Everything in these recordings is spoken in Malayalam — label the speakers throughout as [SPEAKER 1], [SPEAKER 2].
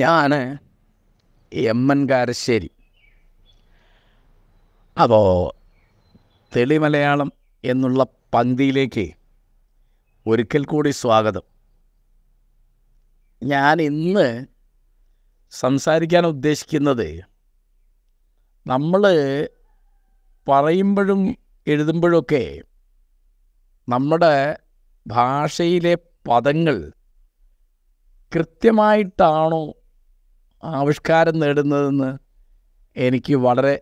[SPEAKER 1] ഞാൻ എം എൻ കാരശ്ശേരി അപ്പോൾ തെളിമലയാളം എന്നുള്ള പങ്ക്തിയിലേക്ക് ഒരിക്കൽ കൂടി സ്വാഗതം ഞാൻ ഇന്ന് സംസാരിക്കാൻ ഉദ്ദേശിക്കുന്നത് നമ്മൾ പറയുമ്പോഴും എഴുതുമ്പോഴൊക്കെ നമ്മുടെ ഭാഷയിലെ പദങ്ങൾ കൃത്യമായിട്ടാണോ ആവിഷ്കാരം നേടുന്നതെന്ന് എനിക്ക് വളരെ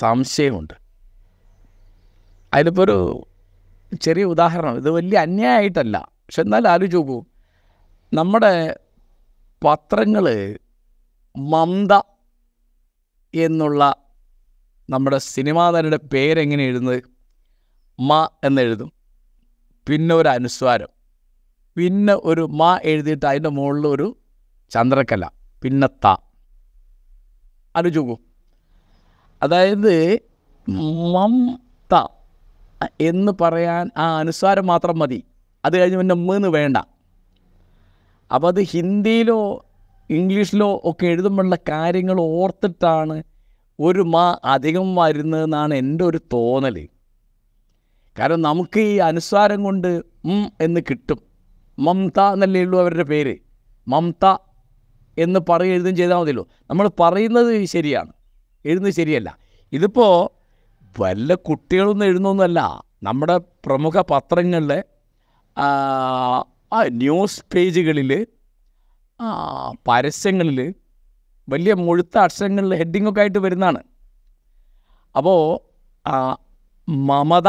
[SPEAKER 1] സംശയമുണ്ട് അതിലിപ്പോൾ ഒരു ചെറിയ ഉദാഹരണം ഇത് വലിയ അന്യായമായിട്ടല്ല പക്ഷെ എന്നാൽ ആലോചിച്ച് നോക്കൂ നമ്മുടെ പത്രങ്ങൾ മന്ദ എന്നുള്ള നമ്മുടെ സിനിമാ നടിയുടെ പേരെങ്ങനെ എഴുതുന്നത് മ എന്നെഴുതും പിന്നെ ഒരു അനുസ്വാരം പിന്നെ ഒരു മ എഴുതിയിട്ട് അതിൻ്റെ മുകളിൽ ഒരു ചന്ദ്രക്കല പിന്നത്ത ആലോചിക്കൂ അതായത് മംത എന്ന് പറയാൻ ആ അനുസാരം മാത്രം മതി അത് കഴിഞ്ഞ് പിന്നെ മൂന്ന് വേണ്ട അപ്പോൾ അത് ഹിന്ദിയിലോ ഇംഗ്ലീഷിലോ ഒക്കെ എഴുതുമ്പോഴുള്ള കാര്യങ്ങൾ ഓർത്തിട്ടാണ് ഒരു മാ അധികം വരുന്നതെന്നാണ് എൻ്റെ ഒരു തോന്നൽ കാരണം നമുക്ക് ഈ അനുസാരം കൊണ്ട് ഉം എന്ന് കിട്ടും മംത എന്നല്ലേ ഉള്ളൂ അവരുടെ പേര് മംത എന്ന് പറയും എഴുതും ചെയ്താൽ മതിയല്ലോ നമ്മൾ പറയുന്നത് ശരിയാണ് എഴുതുന്നത് ശരിയല്ല ഇതിപ്പോൾ വല്ല കുട്ടികളൊന്നും എഴുതുന്നൊന്നുമല്ല നമ്മുടെ പ്രമുഖ പത്രങ്ങളിലെ ന്യൂസ് പേജുകളിൽ പരസ്യങ്ങളിൽ വലിയ മുഴുത്ത അക്ഷരങ്ങളിൽ ഹെഡിങ്ങൊക്കെ ആയിട്ട് വരുന്നതാണ് അപ്പോൾ മമത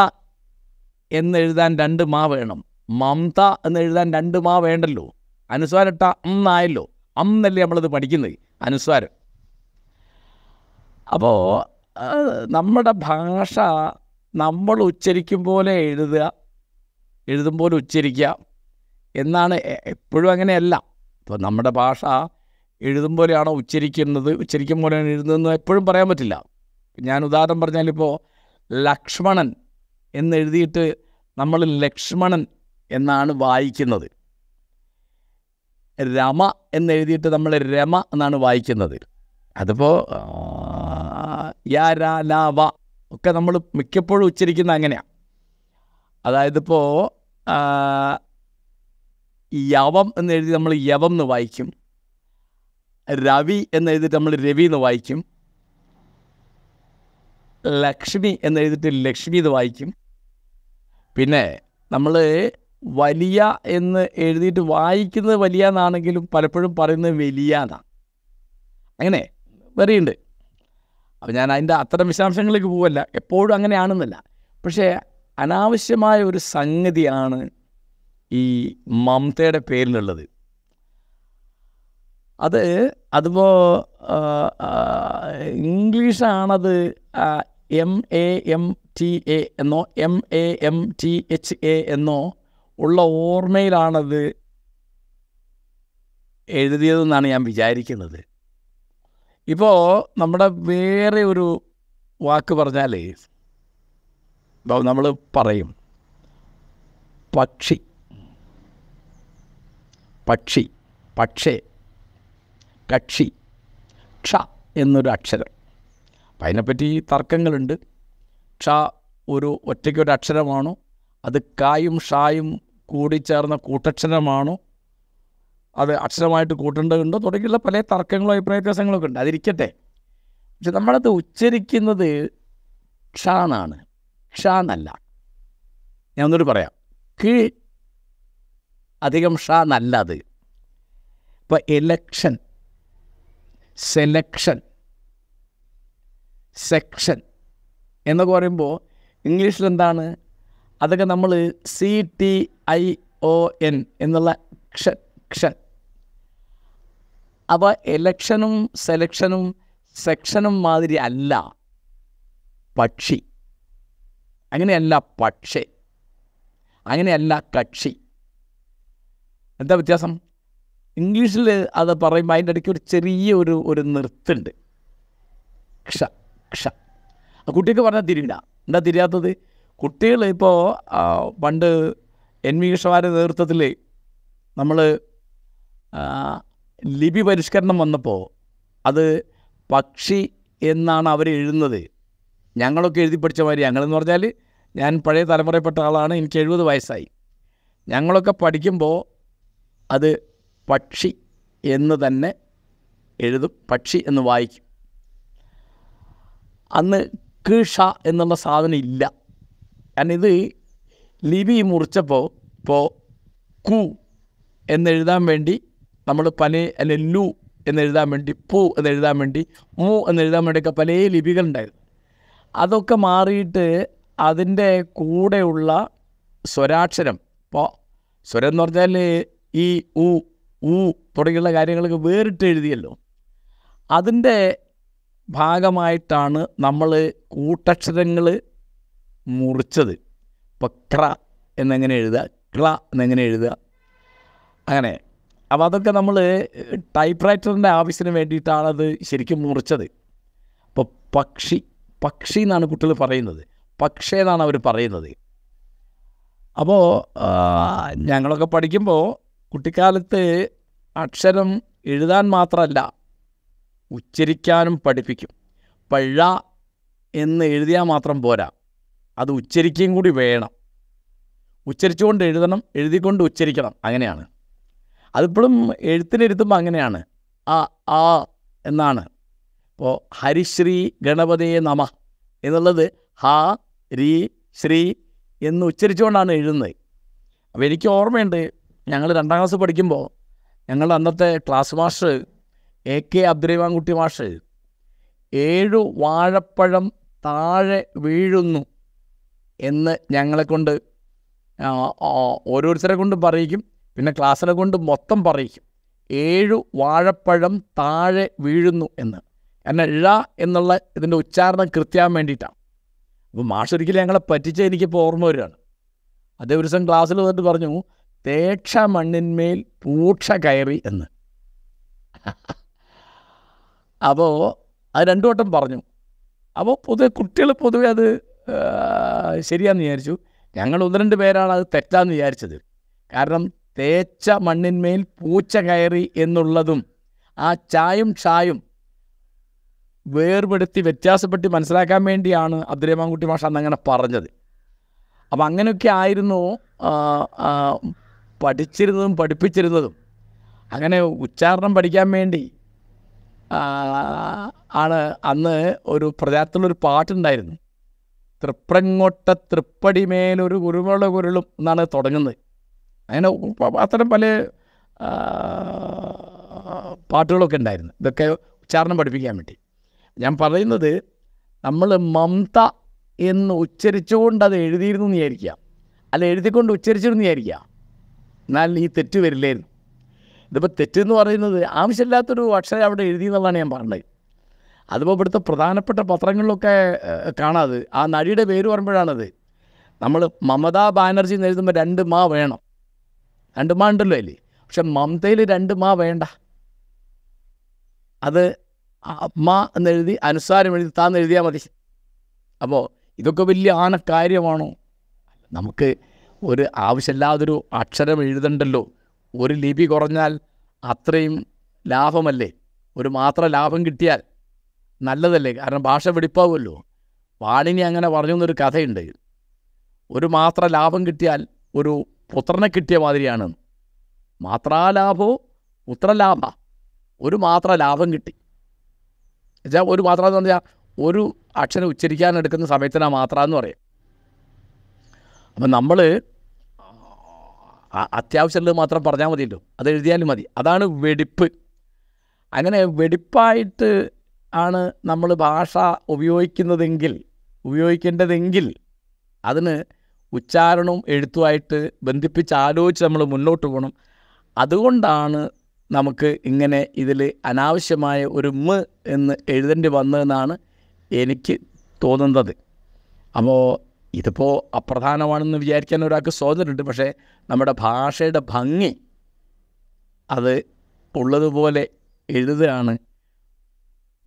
[SPEAKER 1] എന്നെഴുതാൻ രണ്ട് മാ വേണം മമത എന്നെഴുതാൻ രണ്ട് മാ വേണ്ടല്ലോ അനുസ്വാരട്ട എന്നായല്ലോ അന്നല്ലേ നമ്മളത് പഠിക്കുന്നത് അനുസ്വാരം അപ്പോൾ നമ്മുടെ ഭാഷ നമ്മൾ ഉച്ചരിക്കും പോലെ എഴുതുക എഴുതും പോലെ ഉച്ചരിക്കുക എന്നാണ് എപ്പോഴും അങ്ങനെയല്ല ഇപ്പോൾ നമ്മുടെ ഭാഷ എഴുതും പോലെയാണോ ഉച്ചരിക്കുന്നത് ഉച്ചരിക്കും പോലെയാണ് എഴുതുന്നതെന്ന് എപ്പോഴും പറയാൻ പറ്റില്ല ഞാൻ ഉദാഹരണം പറഞ്ഞാലിപ്പോൾ ലക്ഷ്മണൻ എന്നെഴുതിയിട്ട് നമ്മൾ ലക്ഷ്മണൻ എന്നാണ് വായിക്കുന്നത് രമ എന്നെഴുതിയിട്ട് നമ്മൾ രമ എന്നാണ് വായിക്കുന്നത് അതിപ്പോൾ യാരാലാവ ഒക്കെ നമ്മൾ മിക്കപ്പോഴും ഉച്ചരിക്കുന്ന അങ്ങനെയാണ് അതായത് യവം എന്നെഴുതി നമ്മൾ യവം എന്ന് വായിക്കും രവി എന്നെഴുതിയിട്ട് നമ്മൾ രവി എന്ന് വായിക്കും ലക്ഷ്മി എന്നെഴുതിയിട്ട് ലക്ഷ്മി എന്ന് വായിക്കും പിന്നെ നമ്മൾ വലിയ എന്ന് എഴുതിയിട്ട് വായിക്കുന്നത് വലിയ എന്നാണെങ്കിലും പലപ്പോഴും പറയുന്നത് വലിയ എന്നാണ് അങ്ങനെ വെറിയുണ്ട് അപ്പം ഞാൻ അതിൻ്റെ അത്തരം വിശദാംശങ്ങളിലേക്ക് പോവല്ല എപ്പോഴും അങ്ങനെയാണെന്നല്ല പക്ഷേ അനാവശ്യമായ ഒരു സംഗതിയാണ് ഈ മമതയുടെ പേരിലുള്ളത് അത് അതിപ്പോൾ ഇംഗ്ലീഷാണത് M A M T A എന്നോ M A M T H A എന്നോ ഉള്ള ഓർമ്മയിലാണത് എഴുതിയതെന്നാണ് ഞാൻ വിചാരിക്കുന്നത് ഇപ്പോൾ നമ്മുടെ വേറെ ഒരു വാക്ക് പറഞ്ഞാലേ നമ്മൾ പറയും പക്ഷി പക്ഷി പക്ഷേ കക്ഷി ക്ഷ എന്നൊരു അക്ഷരം അപ്പം അതിനെപ്പറ്റി തർക്കങ്ങളുണ്ട് ക്ഷ ഒരു ഒറ്റയ്ക്കൊരു അക്ഷരമാണോ അത് കായും ഷായും കൂടിച്ചേർന്ന കൂട്ടക്ഷരമാണോ അത് അക്ഷരമായിട്ട് കൂട്ടേണ്ടതുണ്ടോ തുടങ്ങിയുള്ള പല തർക്കങ്ങളും അഭിപ്രായ വ്യത്യാസങ്ങളൊക്കെ ഉണ്ട് അതിരിക്കട്ടെ പക്ഷെ നമ്മളത് ഉച്ചരിക്കുന്നത് ക്ഷാന്നാണ് ക്ഷാന്നല്ല ഞാൻ ഒന്നുകൂടി പറയാം കി അധികം ഷാ എന്നല്ല അത് ഇപ്പം എലക്ഷൻ സെലക്ഷൻ സെക്ഷൻ എന്നൊക്കെ പറയുമ്പോൾ ഇംഗ്ലീഷിൽ എന്താണ് അതൊക്കെ നമ്മൾ C T I O N എന്നുള്ള ക്ഷൻ ക്ഷൻ അപ്പോൾ എലക്ഷനും സെലക്ഷനും സെക്ഷനും മാതിരി അല്ല പക്ഷി അങ്ങനെയല്ല പക്ഷേ അങ്ങനെയല്ല കക്ഷി എന്താ വ്യത്യാസം ഇംഗ്ലീഷിൽ അത് പറയുമ്പോൾ അതിൻ്റെ ഇടയ്ക്ക് ഒരു ചെറിയ ഒരു ഒരു നിർത്തുണ്ട് ക്ഷ ക്ഷ കുട്ടിക്ക് പറഞ്ഞാൽ തിരിയില്ല എന്താ തിരിയാത്തത് കുട്ടികൾ ഇപ്പോൾ പണ്ട് എൻ വി കൃഷ്ണമാരുടെ നേതൃത്വത്തിൽ നമ്മൾ ലിപി പരിഷ്കരണം വന്നപ്പോൾ അത് പക്ഷി എന്നാണ് അവർ എഴുതുന്നത് ഞങ്ങളൊക്കെ എഴുതി പഠിച്ച മാതിരി ഞങ്ങളെന്ന് പറഞ്ഞാൽ ഞാൻ പഴയ തലമുറയിൽപ്പെട്ട ആളാണ് എനിക്ക് എഴുപത് വയസ്സായി ഞങ്ങളൊക്കെ പഠിക്കുമ്പോൾ അത് പക്ഷി എന്ന് തന്നെ എഴുതും പക്ഷി എന്ന് വായിക്കും അന്ന് കീഷ എന്നുള്ള സാധനം ഇല്ല കാരണം ഇത് ലിപി മുറിച്ചപ്പോൾ ഇപ്പോൾ കു എന്നെഴുതാൻ വേണ്ടി നമ്മൾ പല അല്ലെ ലു എന്നെഴുതാൻ വേണ്ടി പു എന്നെഴുതാൻ വേണ്ടി മു എന്നെഴുതാൻ വേണ്ടിയൊക്കെ പല ലിപികളുണ്ടായിരുന്നു അതൊക്കെ മാറിയിട്ട് അതിൻ്റെ കൂടെയുള്ള സ്വരാക്ഷരം ഇപ്പോൾ സ്വരം എന്ന് പറഞ്ഞാൽ ഈ ഉ ഊ തുടങ്ങിയുള്ള കാര്യങ്ങളൊക്കെ വേറിട്ട് എഴുതിയല്ലോ അതിൻ്റെ ഭാഗമായിട്ടാണ് നമ്മൾ കൂട്ടക്ഷരങ്ങൾ മുറിച്ചത് ഇപ്പം ക്ര എന്നെങ്ങനെ എഴുതുക ക്ല എന്നെങ്ങനെ എഴുതുക അങ്ങനെ അപ്പോൾ അതൊക്കെ നമ്മൾ ടൈപ്പ് റൈറ്ററിൻ്റെ ആവശ്യത്തിന് വേണ്ടിയിട്ടാണത് ശരിക്കും മുറിച്ചത് അപ്പോൾ പക്ഷി പക്ഷി എന്നാണ് കുട്ടികൾ പറയുന്നത് പക്ഷേ എന്നാണ് അവർ പറയുന്നത് അപ്പോൾ ഞങ്ങളൊക്കെ പഠിക്കുമ്പോൾ കുട്ടിക്കാലത്ത് അക്ഷരം എഴുതാൻ മാത്രമല്ല ഉച്ചരിക്കാനും പഠിപ്പിക്കും പഴ എന്ന് എഴുതിയാൽ മാത്രം പോരാ അത് ഉച്ചരിക്കുകയും കൂടി വേണം ഉച്ചരിച്ചുകൊണ്ട് എഴുതണം എഴുതിക്കൊണ്ട് ഉച്ചരിക്കണം അങ്ങനെയാണ് അതിപ്പോഴും എഴുത്തിനെഴുത്തുമ്പോൾ അങ്ങനെയാണ് ആ ആ എന്നാണ് ഇപ്പോൾ ഹരിശ്രീ ഗണപതിയെ നമ എന്നുള്ളത് ഹ രീ ശ്രീ എന്ന് ഉച്ചരിച്ചുകൊണ്ടാണ് എഴുതുന്നത് അപ്പോൾ എനിക്ക് ഓർമ്മയുണ്ട് ഞങ്ങൾ രണ്ടാം ക്ലാസ് പഠിക്കുമ്പോൾ ഞങ്ങളുടെ അന്നത്തെ class master A K Abdurimankutty മാഷ് ഏഴു വാഴപ്പഴം താഴെ വീഴുന്നു എന്ന് ഞങ്ങളെ കൊണ്ട് ഓരോരുത്തരെ കൊണ്ടും പറയിക്കും പിന്നെ ക്ലാസ്സിനെ കൊണ്ട് മൊത്തം പറയിക്കും ഏഴു വാഴപ്പഴം താഴെ വീഴുന്നു എന്ന് എന്നെ ഴ എന്നുള്ള ഇതിൻ്റെ ഉച്ചാരണം കൃത്യാൻ വേണ്ടിയിട്ടാണ് അപ്പോൾ മാഷൊരിക്കലും ഞങ്ങളെ പറ്റിച്ച് എനിക്കിപ്പോൾ ഓർമ്മ വരികയാണ് അതേ ഒരു ദിവസം ക്ലാസ്സിൽ വന്നിട്ട് പറഞ്ഞു തേക്ഷ മണ്ണിന്മേൽ പൂക്ഷ കയറി എന്ന് അപ്പോൾ അത് രണ്ടു വട്ടം പറഞ്ഞു അപ്പോൾ പൊതുവെ കുട്ടികൾ പൊതുവെ അത് ശരിയാന്ന് വിചാരിച്ചു ഞങ്ങൾ ഒന്ന് രണ്ട് പേരാണ് അത് തെറ്റാന്ന് വിചാരിച്ചത് കാരണം തേച്ച മണ്ണിന്മേൽ പൂച്ച കയറി എന്നുള്ളതും ആ ചായും ഷായും വേർപെടുത്തി വ്യത്യാസപ്പെട്ട് മനസ്സിലാക്കാൻ വേണ്ടിയാണ് അബ്ദുറഹ്മാൻകുട്ടി മാഷ അന്നങ്ങനെ പറഞ്ഞത് അപ്പം അങ്ങനെയൊക്കെ ആയിരുന്നു പഠിച്ചിരുന്നതും പഠിപ്പിച്ചിരുന്നതും അങ്ങനെ ഉച്ചാരണം പഠിക്കാൻ വേണ്ടി ആണ് അന്ന് ഒരു പ്രചാരത്തിലുള്ളൊരു പാട്ടുണ്ടായിരുന്നു തൃപ്രങ്ങോട്ട തൃപ്പടിമേലൊരു കുരുമുളക് ഉരുളും എന്നാണ് തുടങ്ങുന്നത് അങ്ങനെ അത്തരം പല പാട്ടുകളൊക്കെ ഉണ്ടായിരുന്നു ഇതൊക്കെ ഉച്ചാരണം പഠിപ്പിക്കാൻ വേണ്ടി ഞാൻ പറയുന്നത് നമ്മൾ മമത എന്ന് ഉച്ചരിച്ചുകൊണ്ട് അത് എഴുതിയിരുന്നു എന്ന് വിചാരിക്കുക അല്ല എഴുതിക്കൊണ്ട് ഉച്ചരിച്ചിരുന്നു വിചാരിക്കുക എന്നാൽ ഈ തെറ്റ് വരില്ലായിരുന്നു ഇതിപ്പോൾ തെറ്റെന്ന് പറയുന്നത് ആവശ്യമില്ലാത്തൊരു അക്ഷരം അവിടെ എഴുതി എന്നുള്ളതാണ് ഞാൻ പറഞ്ഞത് അതിപ്പോൾ ഇവിടുത്തെ പ്രധാനപ്പെട്ട പത്രങ്ങളിലൊക്കെ കാണാത് ആ നടിയുടെ പേര് പറയുമ്പോഴാണത് നമ്മൾ മമതാ ബാനർജി എന്ന് എഴുതുമ്പോൾ രണ്ട് മാ വേണം രണ്ട് മാ ഉണ്ടല്ലോ അല്ലേ പക്ഷെ മമതയിൽ രണ്ട് മാ വേണ്ട അത് അമ്മ എന്നെഴുതി അനുസാരം എഴുതി താന്ന് എഴുതിയാൽ മതി അപ്പോൾ ഇതൊക്കെ വലിയ ആന കാര്യമാണോ നമുക്ക് ഒരു ആവശ്യമില്ലാതൊരു അക്ഷരം എഴുതണ്ടല്ലോ ഒരു ലിപി കുറഞ്ഞാൽ അത്രയും ലാഭമല്ലേ ഒരു മാത്രം ലാഭം കിട്ടിയാൽ നല്ലതല്ലേ കാരണം ഭാഷ വെടിപ്പാവുമല്ലോ വാണിനി അങ്ങനെ പറഞ്ഞു എന്നൊരു കഥയുണ്ട് ഒരു മാത്ര ലാഭം കിട്ടിയാൽ ഒരു പുത്രനെ കിട്ടിയ മാതിരിയാണ് മാത്രാലാഭോ പുത്രലാഭ ഒരു മാത്ര ലാഭം കിട്ടി എന്നുവെച്ചാൽ ഒരു മാത്ര എന്ന് പറഞ്ഞാൽ ഒരു അക്ഷരം ഉച്ചരിക്കാൻ എടുക്കുന്ന സമയത്തിനാ മാത്ര എന്ന് പറയാം അപ്പം നമ്മൾ അത്യാവശ്യമുള്ളത് മാത്രം പറഞ്ഞാൽ മതിയല്ലോ അത് എഴുതിയാലും മതി അതാണ് വെടിപ്പ് അങ്ങനെ വെടിപ്പായിട്ട് ആണ് നമ്മൾ ഭാഷ ഉപയോഗിക്കുന്നതെങ്കിൽ ഉപയോഗിക്കേണ്ടതെങ്കിൽ അതിന് ഉച്ചാരണവും എഴുത്തുമായിട്ട് ബന്ധിപ്പിച്ച് ആലോചിച്ച് നമ്മൾ മുന്നോട്ട് പോകണം അതുകൊണ്ടാണ് നമുക്ക് ഇങ്ങനെ ഇതിൽ അനാവശ്യമായ ഒരു മ് എന്ന് എഴുതേണ്ടി വന്നതെന്നാണ് എനിക്ക് തോന്നുന്നത് അപ്പോൾ ഇതിപ്പോൾ അപ്രധാനമാണെന്ന് വിചാരിക്കാൻ ഒരാൾക്ക് സ്വാതന്ത്ര്യമുണ്ട് പക്ഷേ നമ്മുടെ ഭാഷയുടെ ഭംഗി അത് ഉള്ളതുപോലെ എഴുതുകയാണ്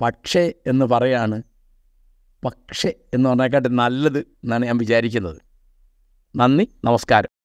[SPEAKER 1] പക്ഷേ എന്ന് പറയാണ് പക്ഷേ എന്ന് പറഞ്ഞേക്കാട്ട് നല്ലത് എന്നാണ് ഞാൻ വിചാരിക്കുന്നത് നന്ദി നമസ്കാരം